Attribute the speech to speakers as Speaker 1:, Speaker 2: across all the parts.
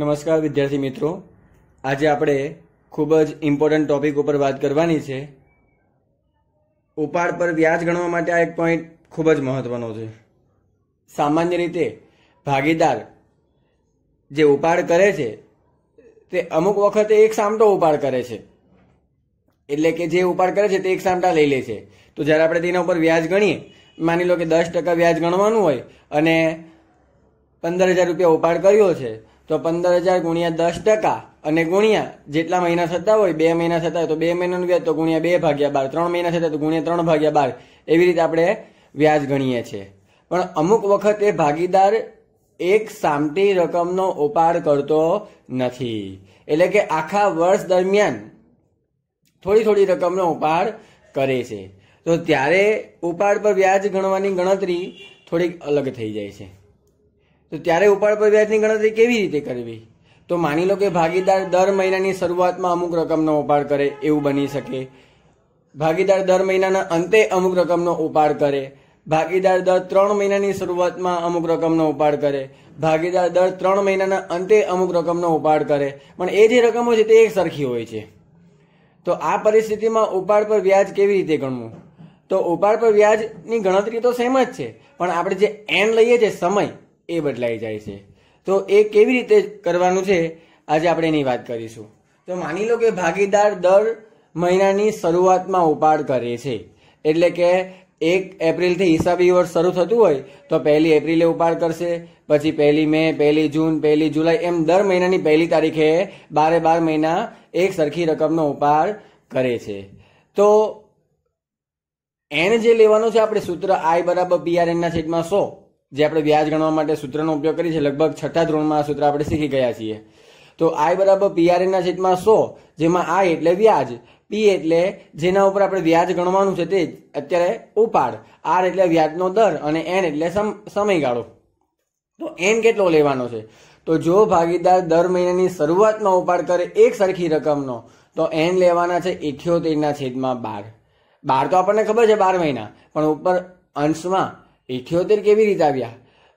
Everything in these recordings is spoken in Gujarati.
Speaker 1: નમસ્કાર વિદ્યાર્થી મિત્રો આજે આપણે ખૂબ જ ઇમ્પોર્ટન્ટ ટોપિક ઉપર વાત કરવાની છે ઉપાડ પર વ્યાજ ગણવા માટે આ એક પોઈન્ટ ખૂબ જ મહત્વનો છે સામાન્ય રીતે ભાગીદાર જે ઉપાડ કરે છે તે અમુક વખતે એક સામટો ઉપાડ કરે છે એટલે કે જે ઉપાડ કરે છે તે એક સામટા લઈ લે છે તો જ્યારે આપણે તેના ઉપર વ્યાજ ગણીએ માની લો કે દસ ટકા વ્યાજ ગણવાનું હોય અને પંદર હજાર રૂપિયા ઉપાડ કર્યો છે તો પંદર હજાર ગુણ્યા દસ ટકા અને ગુણ્યા જેટલા મહિના થતા હોય બે મહિના થતા હોય તો બે મહિનાનું વ્યાજ તો ગુણ્યા બે ભાગ્યા બાર ત્રણ મહિના થતા તો ગુણ્યા ત્રણ ભાગ્યા બાર એવી રીતે આપણે વ્યાજ ગણીએ છીએ પણ અમુક વખત એ ભાગીદાર એક સામટી રકમનો ઉપાડ કરતો નથી એટલે કે આખા વર્ષ દરમિયાન થોડી થોડી રકમનો ઉપાડ કરે છે તો ત્યારે ઉપાડ પર વ્યાજ ગણવાની ગણતરી થોડીક અલગ થઈ જાય છે તો ત્યારે ઉપાડ પર વ્યાજની ગણતરી કેવી રીતે કરવી તો માની લો કે ભાગીદાર દર મહિનાની શરૂઆતમાં અમુક રકમનો ઉપાડ કરે એવું બની શકે ભાગીદાર દર મહિનાના અંતે અમુક રકમનો ઉપાડ કરે ભાગીદાર દર ત્રણ મહિનાની શરૂઆતમાં અમુક રકમનો ઉપાડ કરે ભાગીદાર દર ત્રણ મહિનાના અંતે અમુક રકમનો ઉપાડ કરે પણ એ જે રકમો છે તે એક સરખી હોય છે તો આ પરિસ્થિતિમાં ઉપાડ પર વ્યાજ કેવી રીતે ગણવું તો ઉપાડ પર વ્યાજની ગણતરી તો સેમ જ છે પણ આપણે જે એન લઈએ છીએ સમય એ બદલાઈ જાય છે તો એ કેવી રીતે કરવાનું છે આજે આપણે એની વાત કરીશું તો માની લો કે ભાગીદાર દર મહિનાની શરૂઆતમાં ઉપાડ કરે છે એટલે કે એક એપ્રિલથી હિસાબી વર્ષ શરૂ થતું હોય તો પહેલી એપ્રિલે ઉપાડ કરશે પછી પહેલી મે પહેલી જૂન પહેલી જુલાઈ એમ દર મહિનાની પહેલી તારીખે બારે બાર મહિના એક સરખી રકમનો ઉપાડ કરે છે તો એન જે લેવાનું છે આપણે સૂત્ર આઈ બરાબર પીઆરએનના છેદમાં સો જે આપણે વ્યાજ ગણવા માટે સૂત્રનો ઉપયોગ કરીએ છીએ લગભગ છઠ્ઠા ધોરણમાં આ સૂત્ર આપણે શીખી ગયા છીએ તો આઈ બરાબર પીઆરએનના છેદમાં સો જેમાં આઈ એટલે વ્યાજ પી એટલે જેના ઉપર આપણે વ્યાજ ગણવાનું છે તે અત્યારે ઉપાડ આર એટલે વ્યાજનો દર અને એન એટલે સમયગાળો તો એન કેટલો લેવાનો છે તો જો ભાગીદાર દર મહિનાની શરૂઆતમાં ઉપાડ કરે એક સરખી રકમનો તો એન લેવાના છે ઇઠ્યોતેરના છેદમાં બાર બાર તો આપણને ખબર છે બાર મહિના પણ ઉપર અંશમાં ઇઠ્યોતેર કેવી રીતે આવ્યા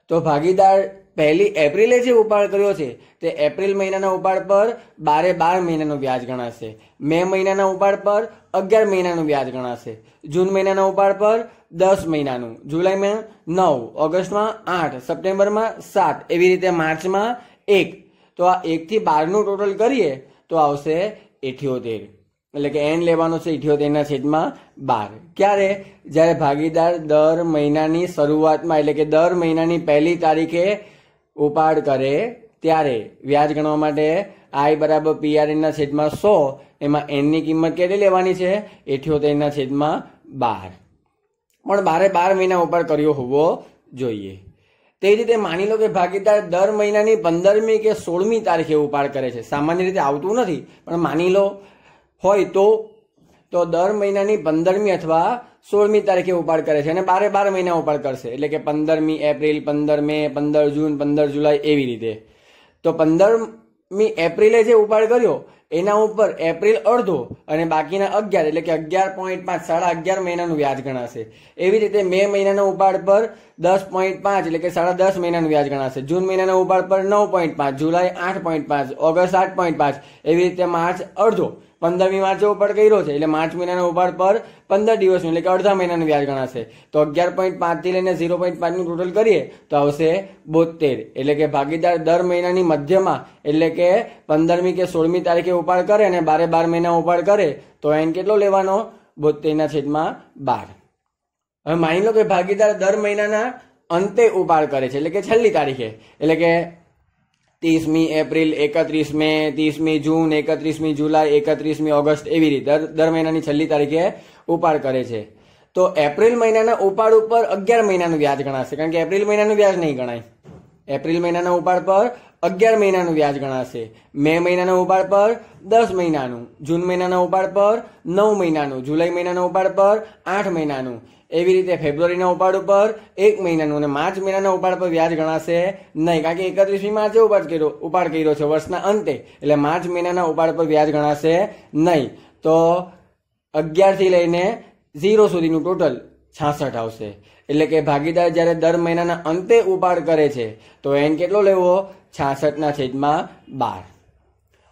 Speaker 1: તો ભાગીદાર પહેલી એપ્રિલે જે ઉપાડ કર્યો છે તે એપ્રિલ મહિનાના ઉપાડ પર બારે બાર મહિનાનું વ્યાજ ગણાશે મે મહિનાના ઉપાડ પર અગિયાર મહિનાનું વ્યાજ ગણાશે જૂન મહિનાના ઉપાડ પર દસ મહિનાનું જુલાઈમાં નવ ઓગસ્ટમાં આઠ સપ્ટેમ્બરમાં સાત એવી રીતે માર્ચમાં એક તો આ એકથી બારનું ટોટલ કરીએ તો આવશે ઇઠ્યોતેર એટલે કે એન લેવાનો છે ઇઠ્યોતેરના છેદમાં બાર ક્યારે જ્યારે ભાગીદાર દર મહિનાની શરૂઆતમાં એટલે કે દર મહિનાની પહેલી તારીખે ઉપાડ કરે ત્યારે વ્યાજ ગણવા માટે આઈ બરાબર પીઆરએનના છેદમાં સો એમાં એનની કિંમત કેટલી લેવાની છે ઇઠ્યોતેરના છેદમાં બાર પણ બારે બાર મહિના ઉપાડ કર્યો હોવો જોઈએ તે રીતે માની લો કે ભાગીદાર દર મહિનાની પંદરમી કે સોળમી તારીખે ઉપાડ કરે છે સામાન્ય રીતે આવતું નથી પણ માની લો હોય તો તો દર મહિનાની પંદરમી અથવા સોળમી તારીખે ઉપાડ કરે છે અને બારે બાર મહિના ઉપાડ કરશે એટલે કે પંદરમી એપ્રિલ પંદર મે પંદર જૂન પંદર જુલાઈ એવી રીતે તો પંદરમી એપ્રિલે જે ઉપાડ કર્યો એના ઉપર એપ્રિલ અડધો અને બાકીના અગિયાર એટલે કે અગિયાર પોઈન્ટ પાંચ સાડા અગિયાર મહિનાનું વ્યાજ ગણાશે એવી રીતે મે મહિનાના ઉપાડ પર દસ પોઈન્ટ પાંચ એટલે કે સાડા દસ મહિનાનું વ્યાજ ગણાશે જૂન મહિનાના ઉપાડ પર નવ પોઈન્ટ પાંચ જુલાઈ આઠ પોઈન્ટ પાંચ ઓગસ્ટ આઠ પોઈન્ટ પાંચ એવી રીતે માર્ચ અડધો પંદરમી માર્ચે ઉપાડ કર્યો છે એટલે માર્ચ મહિનાના ઉપાડ પર પંદર દિવસનું એટલે કે અડધા મહિનાનું વ્યાજ ગણાશે તો અગિયાર પોઈન્ટ પાંચથી લઈને ઝીરો પોઈન્ટ પાંચનું ટોટલ કરીએ તો આવશે બોતેર એટલે કે ભાગીદાર દર મહિનાની મધ્યમાં એટલે કે પંદરમી કે સોળમી તારીખે ઉપાડ કરે અને બારે બાર મહિના ઉપાડ કરે તો એને કેટલો લેવાનો બોતેરના છેદમાં બાર હવે માની લો કે ભાગીદાર દર મહિનાના અંતે ઉપાડ કરે છે એટલે કે છેલ્લી તારીખે એટલે કે ત્રીસમી એપ્રિલ એકત્રીસ મે ત્રીસમી જૂન એકત્રીસમી જુલાઈ એકત્રીસમી ઓગસ્ટ એવી રીતે દર મહિનાની છેલ્લી તારીખે ઉપાડ કરે છે તો એપ્રિલ મહિનાના ઉપાડ ઉપર અગિયાર મહિનાનું વ્યાજ ગણાશે કારણ કે એપ્રિલ મહિનાનું વ્યાજ નહીં ગણાય એપ્રિલ મહિનાના ઉપાડ પર અગિયાર મહિનાનું વ્યાજ ગણાશે મે મહિનાના ઉપાડ પર દસ મહિનાનું જૂન મહિનાના ઉપાડ પર નવ મહિનાનું જુલાઈ મહિનાના ઉપાડ પર આઠ મહિનાનું એવી રીતે ફેબ્રુઆરીના ઉપાડ ઉપર એક મહિનાનું અને માર્ચ મહિનાના ઉપાડ પર વ્યાજ ગણાશે નહીં કારણ કે એકત્રીસમી માર્ચે ઉપાડ કર્યો ઉપાડ કર્યો છે વર્ષના અંતે એટલે માર્ચ મહિનાના ઉપાડ પર વ્યાજ ગણાશે નહીં તો અગિયારથી લઈને ઝીરો સુધીનું ટોટલ છાસઠ આવશે એટલે કે ભાગીદાર જ્યારે દર મહિનાના અંતે ઉપાડ કરે છે તો એન કેટલો લેવો છાસઠના છેદમાં બાર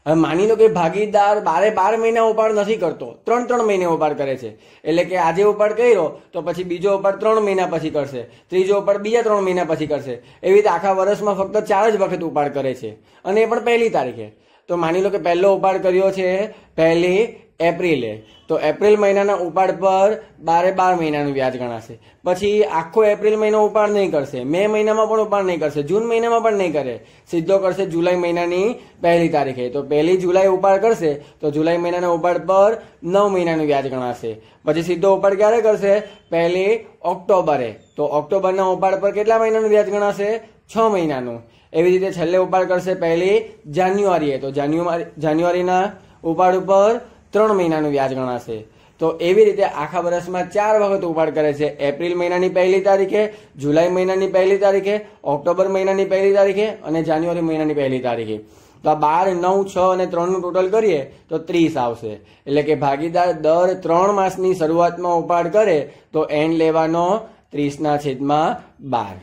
Speaker 1: હવે માની લો કે ભાગીદાર બારે બાર મહિના ઉપાડ નથી કરતો ત્રણ ત્રણ મહિને ઉપાડ કરે છે એટલે કે આજે ઉપાડ કર્યો તો પછી બીજો ઉપાડ ત્રણ મહિના પછી કરશે ત્રીજો ઉપાડ બીજા ત્રણ મહિના પછી કરશે એવી રીતે આખા વર્ષમાં ફક્ત ચાર જ વખત ઉપાડ કરે છે અને એ પણ પહેલી તારીખે તો માની લો કે પહેલો ઉપાડ કર્યો છે પહેલી એપ્રિલે તો એપ્રિલ મહિનાના ઉપાડ પર બારે બાર મહિનાનું વ્યાજ ગણાશે પછી આખો એપ્રિલ મહિનો ઉપાડ નહીં કરશે મે મહિનામાં પણ ઉપાડ નહીં કરશે જૂન મહિનામાં પણ નહીં કરે સીધો કરશે જુલાઈ મહિનાની પહેલી તારીખે તો પહેલી જુલાઈ ઉપાડ કરશે તો જુલાઈ મહિનાના ઉપાડ પર નવ મહિનાનું વ્યાજ ગણાશે પછી સીધો ઉપાડ ક્યારે કરશે પહેલી ઓક્ટોબરે તો ઓક્ટોબરના ઉપાડ પર કેટલા મહિનાનું વ્યાજ ગણાશે છ મહિનાનું એવી રીતે છેલ્લે ઉપાડ કરશે પહેલી જાન્યુઆરીએ તો જાન્યુઆરી જાન્યુઆરીના ઉપાડ ઉપર ત્રણ મહિનાનું વ્યાજ ગણાશે તો એવી રીતે આખા વર્ષમાં ચાર વખત ઉપાડ કરે છે એપ્રિલ મહિનાની પહેલી તારીખે જુલાઈ મહિનાની પહેલી તારીખે ઓક્ટોબર મહિનાની પહેલી તારીખે અને જાન્યુઆરી મહિનાની પહેલી તારીખે તો આ બાર નવ છ અને ત્રણનું ટોટલ કરીએ તો ત્રીસ આવશે એટલે કે ભાગીદાર દર ત્રણ માસની શરૂઆતમાં ઉપાડ કરે તો એન્ડ લેવાનો ત્રીસના છેદમાં બાર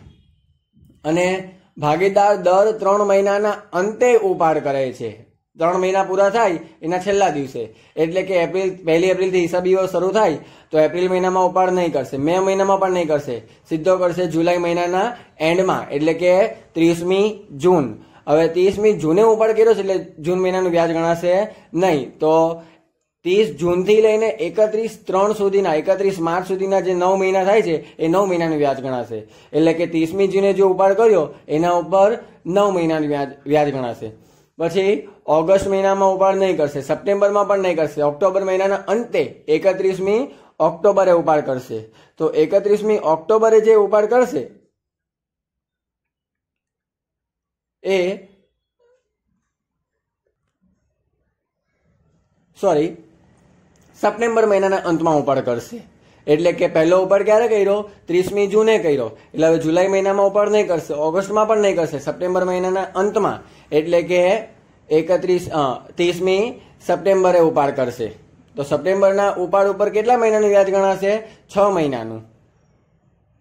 Speaker 1: અને ભાગીદાર દર ત્રણ મહિનાના અંતે ઉપાડ કરે છે ત્રણ મહિના પૂરા થાય એના છેલ્લા દિવસે એટલે કે એપ્રિલ પહેલી એપ્રિલથી હિસાબી વર્ષ શરૂ થાય તો એપ્રિલ મહિનામાં ઉપાડ નહીં કરશે મે મહિનામાં પણ નહીં કરશે સીધો કરશે જુલાઈ મહિનાના એન્ડમાં એટલે કે ત્રીસમી જૂન હવે ત્રીસમી જૂને ઉપાડ કર્યો છે એટલે જૂન મહિનાનું વ્યાજ ગણાશે નહીં તો ત્રીસ જૂનથી લઈને એકત્રીસ ત્રણ સુધીના એકત્રીસ માર્ચ સુધીના જે નવ મહિના થાય છે એ નવ મહિનાનું વ્યાજ ગણાશે એટલે કે ત્રીસમી જૂને જે ઉપાડ કર્યો એના ઉપર નવ મહિનાનું વ્યાજ વ્યાજ ગણાશે પછી ઓગસ્ટ મહિનામાં ઉપાડ નહીં કરશે સપ્ટેમ્બરમાં પણ નહીં કરશે ઓક્ટોબર મહિનાના અંતે એકત્રીસમી ઓક્ટોબરે ઉપાડ કરશે તો એકત્રીસમી ઓક્ટોબરે જે ઉપાડ કરશે એ સોરી સપ્ટેમ્બર મહિનાના અંતમાં ઉપાડ કરશે એટલે કે પહેલો ઉપાડ ક્યારે કર્યો ત્રીસમી જૂને કર્યો એટલે હવે જુલાઈ મહિનામાં ઉપાડ નહીં કરશે ઓગસ્ટમાં પણ નહીં કરશે સપ્ટેમ્બર મહિનાના અંતમાં એટલે કે એકત્રીસ ત્રીસમી સપ્ટેમ્બરે ઉપાડ કરશે તો સપ્ટેમ્બરના ઉપાડ ઉપર કેટલા મહિનાનું વ્યાજ ગણાશે છ મહિનાનું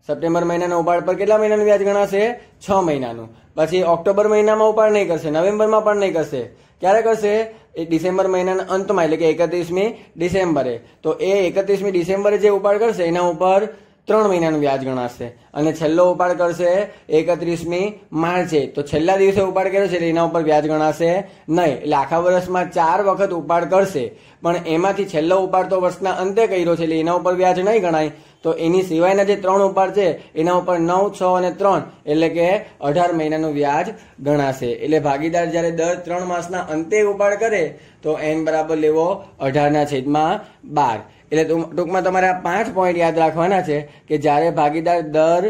Speaker 1: સપ્ટેમ્બર મહિનાના ઉપાડ પર કેટલા મહિનાનું વ્યાજ ગણાશે છ મહિનાનું પછી ઓક્ટોબર મહિનામાં ઉપાડ નહીં કરશે નવેમ્બરમાં પણ નહીં કરશે ક્યારે કરશે એ ડિસેમ્બર મહિનાના અંતમાં એટલે કે એકત્રીસમી ડિસેમ્બરે તો એ એકત્રીસમી ડિસેમ્બરે જે ઉપાડ કરશે એના ઉપર ત્રણ મહિનાનું વ્યાજ ગણાશે અને છેલ્લો ઉપાડ કરશે એકત્રીસમી માર્ચે તો છેલ્લા દિવસે ઉપાડ કર્યો છે એના ઉપર વ્યાજ ગણાશે નહીં એટલે આખા વર્ષમાં ચાર વખત ઉપાડ કરશે પણ એમાંથી છેલ્લો ઉપાડ તો વર્ષના અંતે કર્યો છે એટલે એના ઉપર વ્યાજ નહીં ગણાય તો એની સિવાયના જે ત્રણ ઉપાડ છે એના ઉપર નવ છ અને ત્રણ એટલે કે અઢાર મહિનાનું વ્યાજ ગણાશે એટલે ભાગીદાર જ્યારે દર ત્રણ માસના અંતે ઉપાડ કરે તો એન બરાબર લેવો અઢારના છેદમાં બાર એટલે ટૂંકમાં તમારે આ પાંચ પોઈન્ટ યાદ રાખવાના છે કે જ્યારે ભાગીદાર દર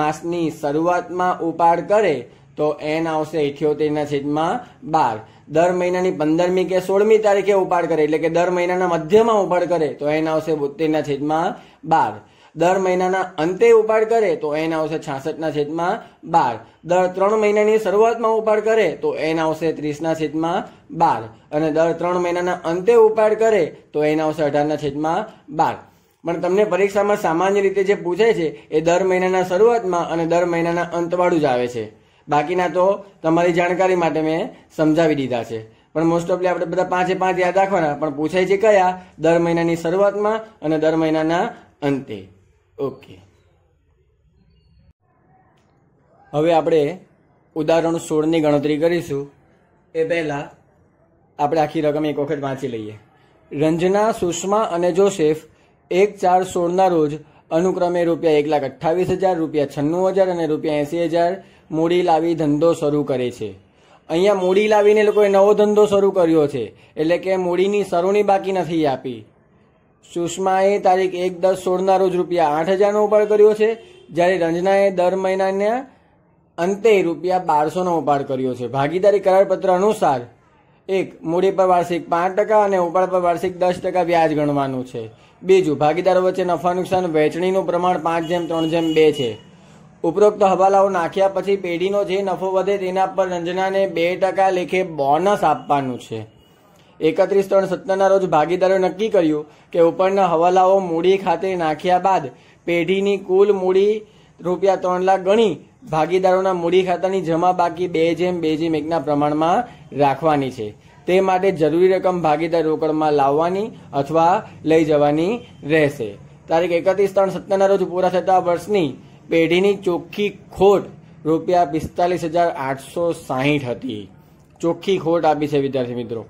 Speaker 1: માસની શરૂઆતમાં ઉપાડ કરે તો એન આવશે ઇઠ્યોતેરના છેદમાં બાર દર મહિનાની પંદરમી કે સોળમી તારીખે ઉપાડ કરે એટલે કે દર મહિનાના મધ્યમાં ઉપાડ કરે તો એન આવશે બોતેરના છેદમાં બાર દર મહિનાના અંતે ઉપાડ કરે તો એન આવશે છાસઠના છેદમાં બાર દર ત્રણ મહિનાની શરૂઆતમાં ઉપાડ કરે તો એન આવશે ત્રીસના છેદમાં બાર અને દર ત્રણ મહિનાના અંતે ઉપાડ કરે તો એન આવશે અઢારના છેદમાં બાર પણ તમને પરીક્ષામાં સામાન્ય રીતે જે પૂછે છે એ દર મહિનાના શરૂઆતમાં અને દર મહિનાના અંતવાળું જ આવે છે બાકીના તો તમારી જાણકારી માટે મેં સમજાવી દીધા છે પણ મોસ્ટ ઓફલી આપણે બધા પાંચે પાંચ યાદ રાખવાના પણ પૂછાય છે કયા દર મહિનાની શરૂઆતમાં અને દર મહિનાના અંતે ઓકે હવે આપણે ઉદાહરણ સોળની ગણતરી કરીશું એ પહેલાં આપણે આખી રકમ એક વખત વાંચી લઈએ રંજના સુષ્મા અને જોસેફ એક ચાર સોળના રોજ અનુક્રમે રૂપિયા એક લાખ અઠ્ઠાવીસ હજાર રૂપિયા છન્નું હજાર અને રૂપિયા એંસી હજાર મૂડી લાવી ધંધો શરૂ કરે છે અહીંયા મૂડી લાવીને લોકોએ નવો ધંધો શરૂ કર્યો છે એટલે કે મૂડીની સરોની બાકી નથી આપી સુષ્માએ તારીખ એક દસ સોળના રોજ રૂપિયા આઠ હજારનો ઉપાડ કર્યો છે જ્યારે રંજનાએ દર મહિનાના અંતે રૂપિયા બારસોનો ઉપાડ કર્યો છે ભાગીદારી કરારપત્ર અનુસાર એક મૂડી પર વાર્ષિક પાંચ ટકા અને ઉપાડ પર વાર્ષિક દસ ટકા વ્યાજ ગણવાનું છે બીજું ભાગીદારો વચ્ચે નફા નુકસાન વહેંચણીનું પ્રમાણ પાંચ જેમ ત્રણ જેમ બે છે ઉપરોક્ત હવાલાઓ નાખ્યા પછી પેઢીનો જે નફો વધે તેના પર રંજનાને બે ટકા લેખે બોનસ આપવાનું છે એકત્રીસ ત્રણ સત્તરના રોજ ભાગીદારો નક્કી કર્યું કે ઉપરના હવાલાઓ મૂડી ખાતે નાખ્યા બાદ પેઢીની કુલ મૂડી રૂપિયા ત્રણ લાખ ગણી ભાગીદારોના મૂડી ખાતાની જમા બાકી બે જેમ બે જેમ એકના પ્રમાણમાં રાખવાની છે તે માટે જરૂરી રકમ ભાગીદાર રોકડમાં લાવવાની અથવા લઈ જવાની રહેશે તારીખ એકત્રીસ ત્રણ સત્તરના રોજ પૂરા થતા વર્ષની પેઢીની ચોખ્ખી ખોટ રૂપિયા પિસ્તાલીસ હજાર આઠસો સાહીઠ હતી ચોખ્ખી ખોટ આપી છે વિદ્યાર્થી મિત્રો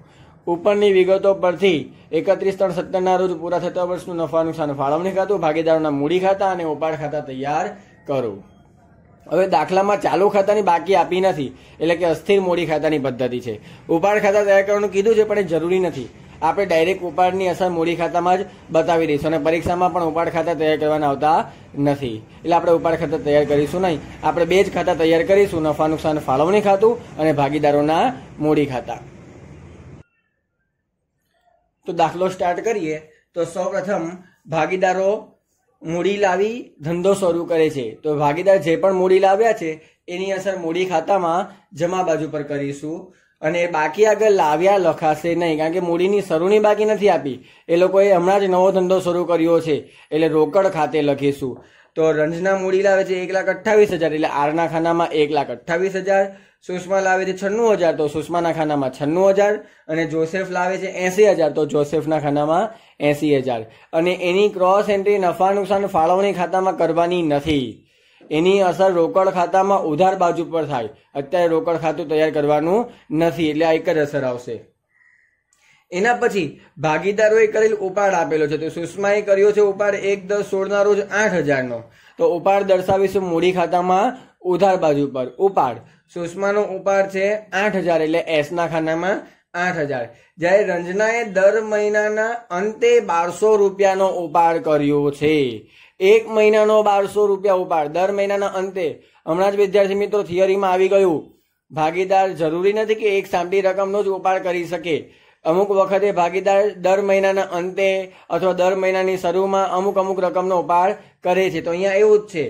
Speaker 1: ઉપરની વિગતો પરથી એકત્રીસ ત્રણ સત્તરના રોજ પૂરા થતા વર્ષનું નફા નુકસાન ફાળવણી ખાતું ભાગીદારોના મૂડી ખાતા અને ઉપાડ ખાતા તૈયાર કરો હવે દાખલામાં ચાલુ ખાતાની બાકી આપી નથી એટલે કે અસ્થિર મૂડી ખાતાની પદ્ધતિ છે ઉપાડ ખાતા તૈયાર કરવાનું કીધું છે પણ એ જરૂરી નથી આપણે ડાયરેક્ટ ઉપાડની અસર મૂડી ખાતામાં જ બતાવી દઈશું અને પરીક્ષામાં પણ ઉપાડ ખાતા તૈયાર કરવાના આવતા નથી એટલે આપણે ઉપાડ ખાતા તૈયાર કરીશું નહીં આપણે બે જ ખાતા તૈયાર કરીશું નફા નુકસાન ફાળવણી ખાતું અને ભાગીદારોના મૂડી ખાતા તો દાખલો સ્ટાર્ટ કરીએ તો સૌપ્રથમ ભાગીદારો મૂડી લાવી ધંધો શરૂ કરે છે તો ભાગીદાર જે પણ મૂડી લાવ્યા છે એની અસર મૂડી ખાતામાં જમા બાજુ પર કરીશું અને બાકી આગળ લાવ્યા લખાશે નહીં કારણ કે મૂડીની શરૂની બાકી નથી આપી એ લોકોએ હમણાં જ નવો ધંધો શરૂ કર્યો છે એટલે રોકડ ખાતે લખીશું તો રંજના મૂડી લાવે છે એક લાખ અઠ્ઠાવીસ હજાર એટલે આરના ખાનામાં એક લાખ અઠ્ઠાવીસ હજાર સુષ્મા લાવે છે છન્નું હજાર તો સુષ્માના ખાનામાં છન્નું હજાર અને જોસેફ લાવે છે એંસી હજાર તો જોસેફના ખાનામાં એંસી હજાર અને એની ક્રોસ એન્ટ્રી નફા નુકસાન ફાળવણી ખાતામાં કરવાની નથી એની અસર રોકડ ખાતામાં ઉધાર બાજુ પર થાય અત્યારે રોકડ ખાતું તૈયાર કરવાનું નથી એટલે આ એક જ અસર આવશે એના પછી ભાગીદારોએ કરેલ ઉપાડ આપેલો છે તો સુષ્માએ કર્યો છે ઉપાડ એક દસ સોળના રોજ આઠ હજારનો તો ઉપાડ દર્શાવીશું મૂડી ખાતામાં ઉધાર બાજુ પર ઉપાડ સુષ્માનો ઉપાડ છે આઠ હજાર એટલે એસના ખાનામાં આઠ હજાર જ્યારે રંજનાએ દર મહિનાના અંતે બારસો રૂપિયાનો ઉપાડ કર્યો છે એક મહિનાનો બારસો રૂપિયા ઉપાડ દર મહિનાના અંતે હમણાં જ વિદ્યાર્થી મિત્રો થિયરીમાં આવી ગયું ભાગીદાર જરૂરી નથી કે એક સાંભળી રકમનો જ ઉપાડ કરી શકે અમુક વખતે ભાગીદાર દર મહિનાના અંતે અથવા દર મહિનાની શરૂમાં અમુક અમુક રકમનો ઉપાડ કરે છે તો અહીંયા એવું જ છે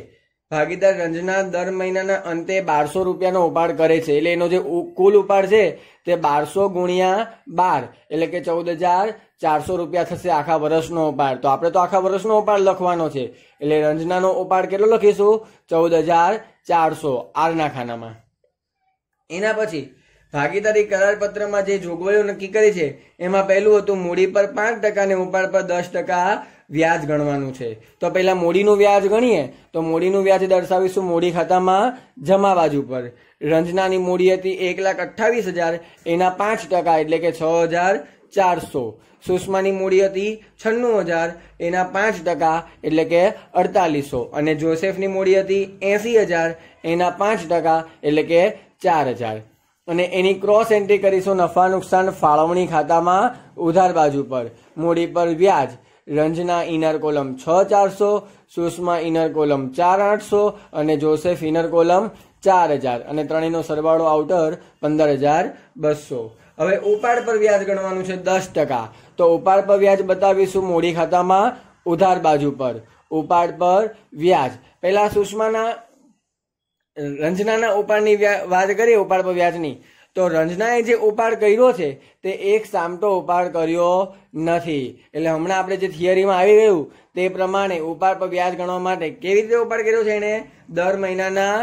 Speaker 1: ભાગીદાર રંજના દર મહિનાના અંતે બારસો રૂપિયાનો ઉપાડ કરે છે એટલે એનો જે કુલ ઉપાડ છે તે બારસો ગુણ્યા બાર એટલે કે ચૌદ હજાર ચારસો રૂપિયા થશે આખા વર્ષનો ઉપાડ તો આપણે તો આખા વર્ષનો ઉપાડ લખવાનો છે એટલે રંજનાનો ઉપાડ કેટલો લખીશું ચૌદ હજાર ચારસો આરના ખાનામાં એના પછી ભાગીદારી કરારપત્રમાં જે જોગવાઈઓ નક્કી કરી છે એમાં પહેલું હતું મૂડી પર પાંચ ટકા અને ઉપાડ પર દસ ટકા વ્યાજ ગણવાનું છે તો પહેલાં મૂડીનું વ્યાજ ગણીએ તો મૂડીનું વ્યાજ દર્શાવીશું મૂડી ખાતામાં જમા બાજુ પર રંજનાની મૂડી હતી એક લાખ અઠ્ઠાવીસ હજાર એના પાંચ ટકા એટલે કે છ હજાર ચારસો સુષ્માની મૂડી હતી છન્નું હજાર એના પાંચ ટકા એટલે કે અડતાલીસો અને જોસેફની મૂડી હતી એંસી હજાર એના પાંચ ટકા એટલે કે ચાર હજાર અને એની ક્રોસ એન્ટ્રી કરીશું નફા નુકસાન ફાળવણી ખાતામાં ઉધાર બાજુ પર મૂડી પર વ્યાજ રંજના ઇનર કોલમ છ ચારસો સુષ્મા ઇનર કોલમ ચાર આઠસો અને જોસેફ ઇનર કોલમ ચાર હજાર અને ત્રણેયનો સરવાળો આઉટર પંદર હજાર બસો હવે ઉપાડ પર વ્યાજ ગણવાનું છે દસ ટકા તો ઉપાડ પર વ્યાજ બતાવીશું મૂડી ખાતામાં ઉધાર બાજુ પર ઉપાડ પર વ્યાજ પહેલાં સુષ્માના રંજનાના ઉપાડની વાત કરીએ ઉપાડ પર વ્યાજની તો રંજનાએ જે ઉપાડ કર્યો છે તે એક સામટો ઉપાડ કર્યો નથી એટલે હમણાં આપણે જે થિયરીમાં આવી ગયું તે પ્રમાણે ઉપાડ પર વ્યાજ ગણવા માટે કેવી રીતે ઉપાડ કર્યો છે એણે દર મહિનાના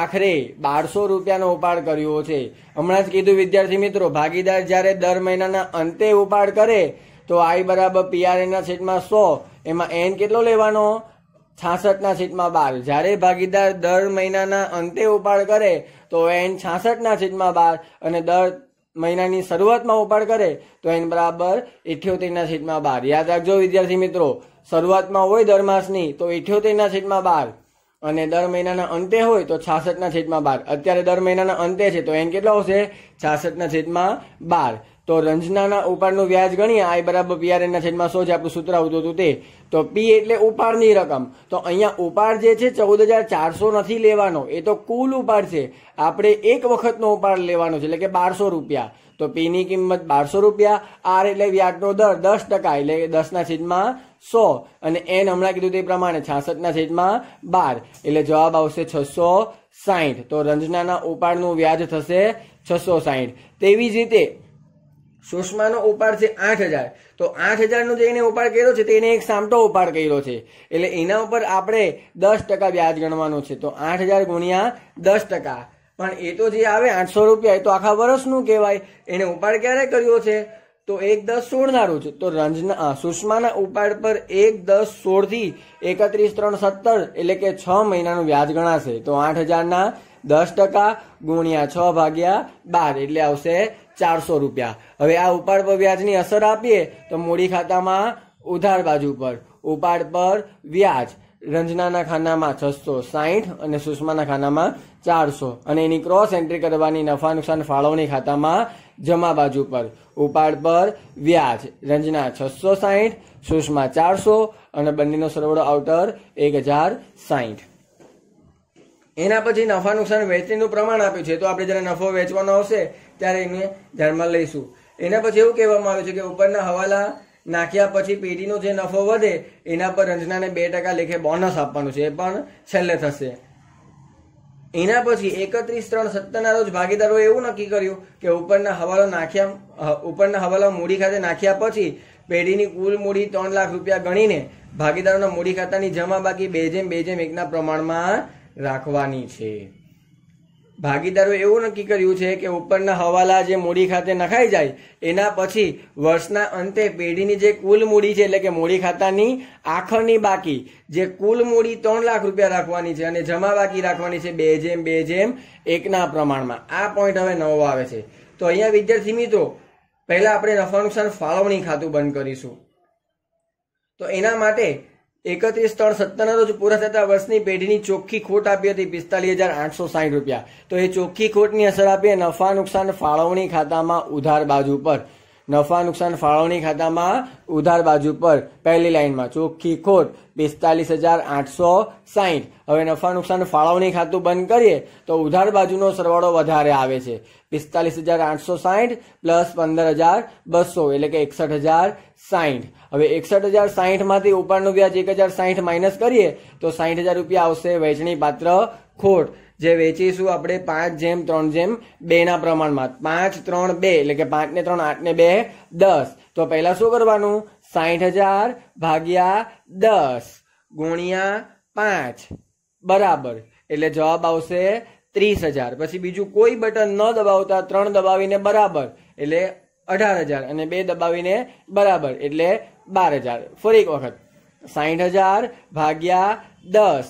Speaker 1: આખરે બારસો રૂપિયાનો ઉપાડ કર્યો છે હમણાં જ કીધું વિદ્યાર્થી મિત્રો ભાગીદાર જ્યારે દર મહિનાના અંતે ઉપાડ કરે તો આઈ બરાબર પીઆરએના સેટમાં સો એમાં એન કેટલો લેવાનો છાસઠના સીટમાં બાર જ્યારે ભાગીદાર દર મહિનાના અંતે ઉપાડ કરે તો એન છાસઠના સીટમાં બાર અને દર મહિનાની શરૂઆતમાં ઉપાડ કરે તો એન બરાબર ઇઠ્યોતેરના સીટમાં બાર યાદ રાખજો વિદ્યાર્થી મિત્રો શરૂઆતમાં હોય દર માસની તો ઇઠ્યોતેરના સીટમાં બાર અને દર મહિનાના અંતે હોય તો છાસઠના સીટમાં બાર અત્યારે દર મહિનાના અંતે છે તો એન કેટલો આવશે છાસઠના સીટમાં બાર તો રંજનાના ઉપાડનું વ્યાજ ગણીએ આઈ બરાબર પીઆર પીઆરએનના છેદમાં સો જે આપણું સૂત્ર આવતું હતું તે તો પી એટલે ઉપાડની રકમ તો અહીંયા ઉપાડ જે છે ચૌદ હજાર ચારસો નથી લેવાનો એ તો કુલ ઉપાડ છે આપણે એક વખતનો ઉપાડ લેવાનો છે એટલે કે બારસો રૂપિયા તો પીની કિંમત બારસો રૂપિયા આર એટલે વ્યાજનો દર દસ ટકા એટલે દસના છેદમાં સો અને એન હમણાં કીધું તે પ્રમાણે છાસઠના છેદમાં બાર એટલે જવાબ આવશે છસો સાહીઠ તો રંજનાના ઉપાડનું વ્યાજ થશે છસો સાહીઠ તેવી જ રીતે સુષ્માનો ઉપાડ છે આઠ હજાર તો આઠ હજારનો જે એને ઉપાડ કર્યો છે તેને એક સામટો ઉપાડ કર્યો છે એટલે એના ઉપર આપણે દસ ટકા વ્યાજ ગણવાનું છે તો આઠ હજાર ગુણ્યા દસ ટકા પણ એ તો જે આવે આઠસો રૂપિયા એ તો આખા વર્ષનું કહેવાય એને ઉપાડ ક્યારે કર્યો છે તો એક દસ સોળનારું છે તો રંજના સુષ્માના ઉપાડ પર એક દસ સોળથી એકત્રીસ ત્રણ સત્તર એટલે કે છ મહિનાનું વ્યાજ ગણાશે તો આઠ હજારના દસ ટકા ગુણ્યા છ ભાગ્યા બાર એટલે આવશે ચારસો રૂપિયા હવે આ ઉપાડ પર વ્યાજની અસર આપીએ તો મૂડી ખાતામાં ઉધાર બાજુ પર ઉપાડ પર વ્યાજ રંજનાના ખાનામાં છસો સાઠ અને સુષ્માના ખાનામાં ચારસો અને એની ક્રોસ એન્ટ્રી કરવાની નફા નુકસાન ફાળવણી ખાતામાં જમા બાજુ પર ઉપાડ પર વ્યાજ રંજના છસો સાહીઠ સુષ્મા ચારસો અને બંનેનો સરવાળો આઉટર એક હજાર સાઠ એના પછી નફા નુકસાન વહેંચણીનું પ્રમાણ આપ્યું છે તો આપણે જ્યારે નફો વેચવાનો આવશે ત્યારે એને ધ્યાનમાં લઈશું એના પછી એવું કહેવામાં આવ્યું છે કે ઉપરના હવાલા નાખ્યા પછી પેઢીનો જે નફો વધે એના પર રંજનાને બે ટકા લેખે બોનસ આપવાનું છે એ પણ છેલ્લે થશે એના પછી એકત્રીસ ત્રણ સત્તરના રોજ ભાગીદારો એવું નક્કી કર્યું કે ઉપરના હવાલો નાખ્યા ઉપરના હવાલો મૂડી ખાતે નાખ્યા પછી પેઢીની કુલ મૂડી ત્રણ લાખ રૂપિયા ગણીને ભાગીદારોના મૂડી ખાતાની જમા બાકી બે જેમ બે જેમ એકના પ્રમાણમાં રાખવાની છે ભાગીદારો એવું નક્કી કર્યું છે કે ઉપરના હવાલા જે મૂડી ખાતે નખાઈ જાય એના પછી વર્ષના અંતે પેઢીની જે કુલ મૂડી છે એટલે કે મૂડી ખાતાની આખરની બાકી જે કુલ મૂડી ત્રણ લાખ રૂપિયા રાખવાની છે અને જમા બાકી રાખવાની છે બે જેમ બે જેમ એકના પ્રમાણમાં આ પોઈન્ટ હવે નવો આવે છે તો અહીંયા વિદ્યાર્થી મિત્રો પહેલાં આપણે નફા નુકસાન ફાળવણી ખાતું બંધ કરીશું તો એના માટે એકત્રીસ ત્રણ સત્તરના રોજ પૂરા થતા વર્ષની પેઢીની ચોખ્ખી ખોટ આપી હતી પિસ્તાલીસ હજાર આઠસો સાહીઠ રૂપિયા તો એ ચોખ્ખી ખોટની અસર આપી નફા નુકસાન ફાળવણી ખાતામાં ઉધાર બાજુ પર નફા નુકસાન ફાળવણી ખાતામાં ઉધાર બાજુ પર પહેલી લાઇનમાં ચોખ્ખી ખોટ પિસ્તાલીસ હજાર આઠસો સાહીઠ હવે નફા નુકસાન ફાળવણી ખાતું બંધ કરીએ તો ઉધાર બાજુનો સરવાળો વધારે આવે છે પિસ્તાલીસ હજાર આઠસો સાહીઠ પ્લસ પંદર હજાર બસો એટલે કે એકસઠ હજાર સાહીઠ હવે એકસઠ હજાર સાહીઠમાંથી ઉપરનું વ્યાજ એક હજાર સાહીઠ માઇનસ કરીએ તો સાહીઠ હજાર રૂપિયા આવશે વહેંચણી પાત્ર ખોટ જે વેચીશું આપણે પાંચ જેમ ત્રણ જેમ બેના પ્રમાણમાં પાંચ ત્રણ બે એટલે કે પાંચ ને ત્રણ આઠ ને બે દસ તો પહેલાં શું કરવાનું સાહીઠ હજાર ભાગ્યા દસ ગુણ્યા પાંચ બરાબર એટલે જવાબ આવશે ત્રીસ હજાર પછી બીજું કોઈ બટન ન દબાવતા ત્રણ દબાવીને બરાબર એટલે અઢાર હજાર અને બે દબાવીને બરાબર એટલે બાર હજાર ફરી એક વખત સાહીઠ હજાર ભાગ્યા દસ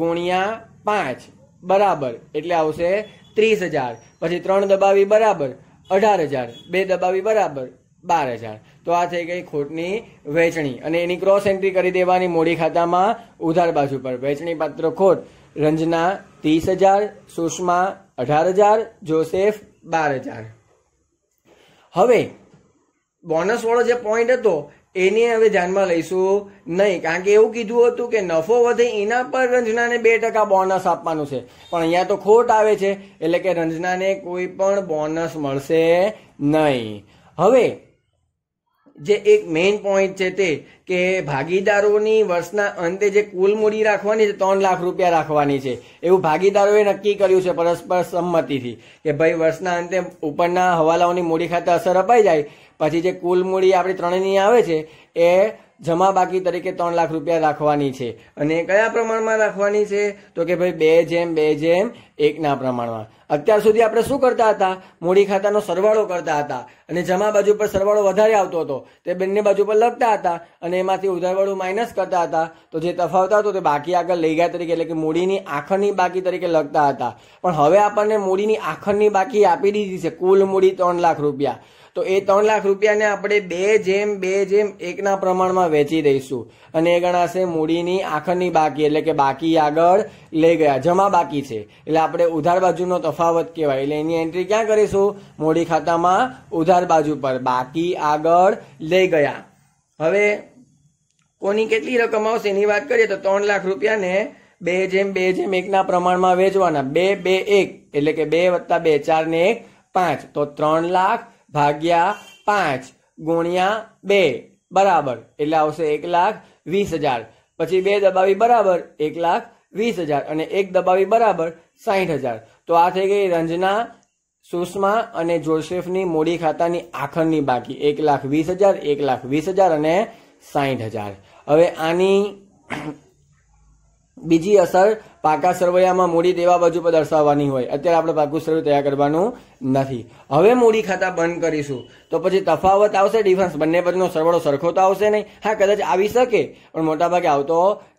Speaker 1: ગુણ્યા પાંચ બરાબર એટલે આવશે ત્રીસ હજાર પછી ત્રણ દબાવી બરાબર અઢાર હજાર બે દબાવી બરાબર બાર હજાર તો આ થઈ ગઈ ખોટની વહેંચણી અને એની ક્રોસ એન્ટ્રી કરી દેવાની મોડી ખાતામાં ઉધાર બાજુ પર વહેંચણી પાત્ર ખોટ રંજના ત્રીસ હજાર સુષ્મા અઢાર હજાર જોસેફ બાર હજાર હવે બોનસવાળો જે પોઈન્ટ હતો એને હવે ધ્યાનમાં લઈશું નહીં કારણ કે એવું કીધું હતું કે નફો વધે એના પર રંજનાને બે ટકા બોનસ આપવાનું છે પણ અહીંયા તો ખોટ આવે છે એટલે કે રંજનાને કોઈ પણ બોનસ મળશે નહીં હવે જે એક મેઇન પોઈન્ટ છે તે કે ભાગીદારોની વર્ષના અંતે જે કુલ મૂડી રાખવાની છે ત્રણ લાખ રૂપિયા રાખવાની છે એવું ભાગીદારોએ નક્કી કર્યું છે પરસ્પર સંમતિથી કે ભાઈ વર્ષના અંતે ઉપરના હવાલાઓની મૂડી ખાતે અસર અપાઈ જાય પછી જે કુલ મૂડી આપણી ત્રણેયની આવે છે એ જમા બાકી તરીકે ત્રણ લાખ રૂપિયા રાખવાની છે અને કયા પ્રમાણમાં રાખવાની છે તો કે ભાઈ બે જેમ બે જેમ એકના પ્રમાણમાં અત્યાર સુધી આપણે શું કરતા હતા મૂડી ખાતાનો સરવાળો કરતા હતા અને જમા બાજુ પર સરવાળો વધારે આવતો હતો તે બંને બાજુ પર લખતા હતા અને એમાંથી ઉધારવાળું માઇનસ કરતા હતા તો જે તફાવત હતો તે બાકી આગળ લઈ ગયા તરીકે એટલે કે મૂડીની આખરની બાકી તરીકે લખતા હતા પણ હવે આપણને મૂડીની આખરની બાકી આપી દીધી છે કુલ મૂડી ત્રણ લાખ રૂપિયા તો એ ત્રણ લાખ રૂપિયાને આપણે બે જેમ બે જેમ એકના પ્રમાણમાં વેચી દઈશું અને એ ગણાશે મૂડીની આખરની બાકી એટલે કે બાકી આગળ લઈ ગયા જમા બાકી છે એટલે આપણે ઉધાર બાજુનો તફાવત કહેવાય એટલે એની એન્ટ્રી ક્યાં કરીશું મૂડી ખાતામાં ઉધાર બાજુ પર બાકી આગળ લઈ ગયા હવે કોની કેટલી રકમ આવશે એની વાત કરીએ તો ત્રણ લાખ રૂપિયાને બે જેમ બે જેમ એકના પ્રમાણમાં વેચવાના બે બે એક એટલે કે બે વત્તા બે ચાર ને એક પાંચ તો ત્રણ લાખ ભાગ્યા પાંચ ગુણ્યા બે બરાબર એટલે આવશે એક લાખ વીસ હજાર પછી બે દબાવી બરાબર એક લાખ વીસ હજાર અને એક દબાવી બરાબર સાહીઠ હજાર તો આ થઈ ગઈ રંજના સુષ્મા અને જોસેફની મૂડી ખાતાની આખરની બાકી એક લાખ વીસ હજાર એક લાખ વીસ હજાર અને સાહીઠ હજાર હવે આની બીજી અસર પાકા સરવૈયામાં મૂડી દેવા બાજુ પર દર્શાવવાની હોય અત્યારે આપણે પાકું સરવૈયું તૈયાર કરવાનું નથી હવે મૂડી ખાતા બંધ કરીશું તો પછી તફાવત આવશે ડિફરન્સ બંને બાજુનો સરવાળો સરખો તો આવશે નહીં હા કદાચ આવી શકે પણ મોટાભાગે આવતો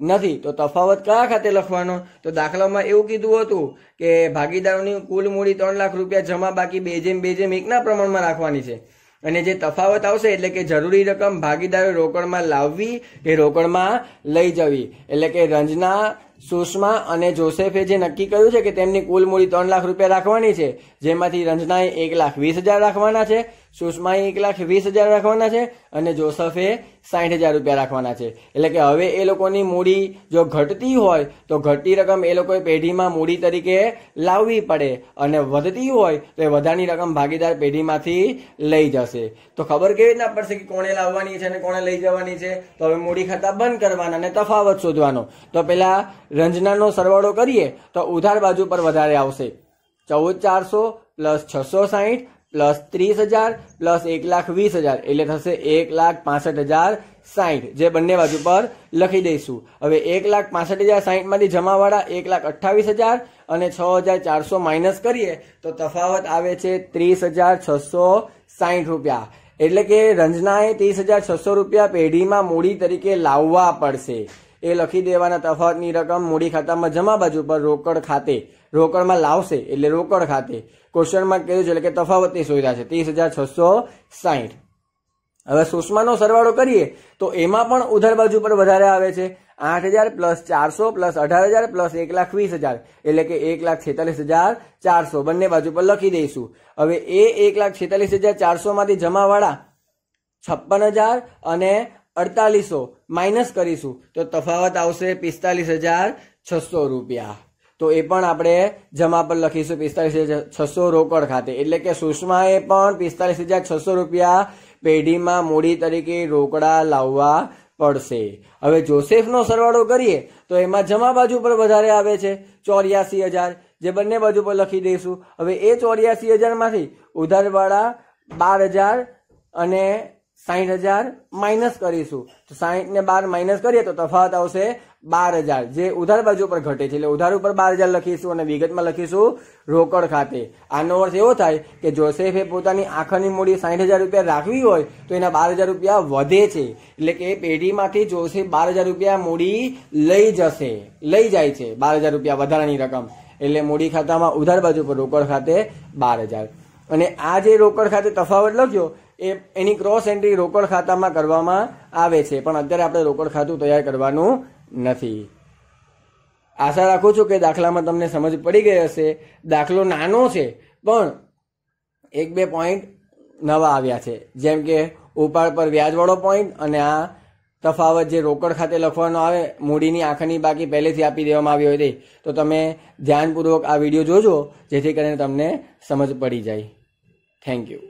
Speaker 1: નથી તો તફાવત કયા ખાતે લખવાનો તો દાખલામાં એવું કીધું હતું કે ભાગીદારોની કુલ મૂડી ત્રણ લાખ રૂપિયા જમા બાકી બે જેમ બે જેમ એકના પ્રમાણમાં રાખવાની છે અને જે તફાવત આવશે એટલે કે જરૂરી રકમ ભાગીદારો રોકડમાં લાવવી એ રોકડમાં લઈ જવી એટલે કે રંજના સુષ્મા અને જોસેફે જે નક્કી કર્યું છે કે તેમની કુલ મૂડી ત્રણ લાખ રૂપિયા રાખવાની છે જેમાંથી રંજનાએ એક લાખ વીસ હજાર રાખવાના છે સુષ્માએ એક લાખ વીસ હજાર રાખવાના છે અને જોસફે સાઠ હજાર રૂપિયા રાખવાના છે એટલે કે હવે એ લોકોની મૂડી જો ઘટતી હોય તો ઘટતી રકમ એ લોકોએ પેઢીમાં મૂડી તરીકે લાવવી પડે અને વધતી હોય તો એ વધારાની રકમ ભાગીદાર પેઢીમાંથી લઈ જશે તો ખબર કેવી રીતના પડશે કે કોણે લાવવાની છે અને કોણે લઈ જવાની છે તો હવે મૂડી ખાતા બંધ કરવાના અને તફાવત શોધવાનો તો પેલા રંજનાનો સરવાળો કરીએ તો ઉધાર બાજુ પર વધારે આવશે ચૌદ ચારસો પ્લસ છસો સાહીઠ પ્લસ ત્રીસ હજાર પ્લસ એક લાખ વીસ હજાર એટલે થશે એક લાખ પાસઠ હજાર સાહીઠ જે બંને બાજુ પર લખી દઈશું હવે એક લાખ પાસઠ હજાર સાહીઠમાંથી જમાવાળા એક લાખ અઠ્ઠાવીસ હજાર અને છ હજાર ચારસો માઇનસ કરીએ તો તફાવત આવે છે ત્રીસ હજાર છસો સાહીઠ રૂપિયા એટલે કે રંજનાએ ત્રીસ હજાર છસો રૂપિયા પેઢીમાં મૂડી તરીકે લાવવા પડશે એ લખી દેવાના તફાવતની રકમ મૂડી ખાતામાં જમા બાજુ પર રોકડ ખાતે રોકડમાં લાવશે એટલે રોકડ ખાતે ક્વેશ્ચનમાં કીધું છે એટલે કે તફાવતની સુવિધા છે ત્રીસ હજાર છસો સાહીઠ હવે સુષ્માનો સરવાળો કરીએ તો એમાં પણ ઉધર બાજુ પર વધારે આવે છે આઠ હજાર પ્લસ ચારસો પ્લસ અઢાર હજાર પ્લસ એક લાખ વીસ હજાર એટલે કે એક લાખ છેતાલીસ હજાર ચારસો બંને બાજુ પર લખી દઈશું હવે એ એક લાખ છેતાલીસ હજાર ચારસોમાંથી જમાવાળા છપ્પન હજાર અને અડતાલીસો માઇનસ કરીશું તો તફાવત આવશે પિસ્તાલીસ હજાર છસો રૂપિયા તો એ પણ આપણે જમા પર લખીશું પિસ્તાલીસ હજાર છસો રોકડ ખાતે એટલે કે સુષ્માએ પણ પિસ્તાલીસ હજાર છસો રૂપિયા પેઢીમાં મૂડી તરીકે રોકડા લાવવા પડશે હવે જોસેફનો સરવાળો કરીએ તો એમાં જમા બાજુ પર વધારે આવે છે ચોર્યાસી હજાર જે બંને બાજુ પર લખી દઈશું હવે એ ચોર્યાસી હજારમાંથી ઉધારવાળા બાર હજાર અને સાહીઠ હજાર માઇનસ કરીશું તો સાહીઠ ને બાર માઇનસ કરીએ તો તફાવત આવશે બાર હજાર જે ઉધાર બાજુ પર ઘટે છે એટલે ઉધાર ઉપર બાર હજાર લખીશું અને વિગતમાં લખીશું રોકડ ખાતે આનો અર્થ એવો થાય કે જોસેફે પોતાની આખરની મૂડી સાહીઠ હજાર રૂપિયા રાખવી હોય તો એના બાર હજાર રૂપિયા વધે છે એટલે કે પેઢીમાંથી જોસેફ બાર હજાર રૂપિયા મૂડી લઈ જશે લઈ જાય છે બાર હજાર રૂપિયા વધારાની રકમ એટલે મૂડી ખાતામાં ઉધાર બાજુ પર રોકડ ખાતે બાર હજાર અને આ જે રોકડ ખાતે તફાવત લખ્યો એ એની ક્રોસ એન્ટ્રી રોકડ ખાતામાં કરવામાં આવે છે પણ અત્યારે આપણે રોકડ ખાતું તૈયાર કરવાનું નથી આશા રાખું છું કે દાખલામાં તમને સમજ પડી ગઈ હશે દાખલો નાનો છે પણ એક બે પોઈન્ટ નવા આવ્યા છે જેમ કે ઉપાડ પર વ્યાજવાળો પોઈન્ટ અને આ તફાવત જે રોકડ ખાતે લખવાનો આવે મૂડીની આંખની બાકી પહેલેથી આપી દેવામાં આવી હોય તે તો તમે ધ્યાનપૂર્વક આ વિડીયો જોજો જેથી કરીને તમને સમજ પડી જાય થેન્ક યુ